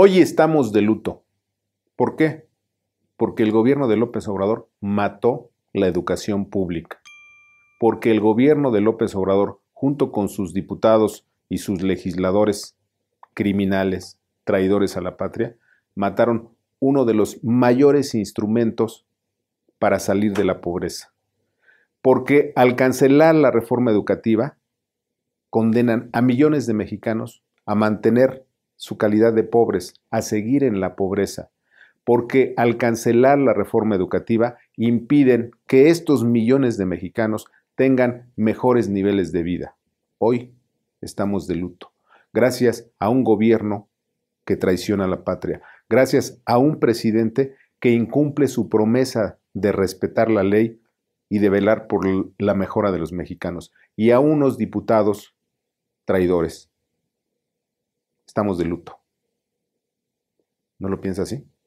Hoy estamos de luto. ¿Por qué? Porque el gobierno de López Obrador mató la educación pública. Porque el gobierno de López Obrador, junto con sus diputados y sus legisladores criminales, traidores a la patria, mataron uno de los mayores instrumentos para salir de la pobreza. Porque al cancelar la reforma educativa, condenan a millones de mexicanos a mantener su calidad de pobres, a seguir en la pobreza, porque al cancelar la reforma educativa impiden que estos millones de mexicanos tengan mejores niveles de vida. Hoy estamos de luto, gracias a un gobierno que traiciona a la patria, gracias a un presidente que incumple su promesa de respetar la ley y de velar por la mejora de los mexicanos, y a unos diputados traidores estamos de luto. ¿No lo piensa así?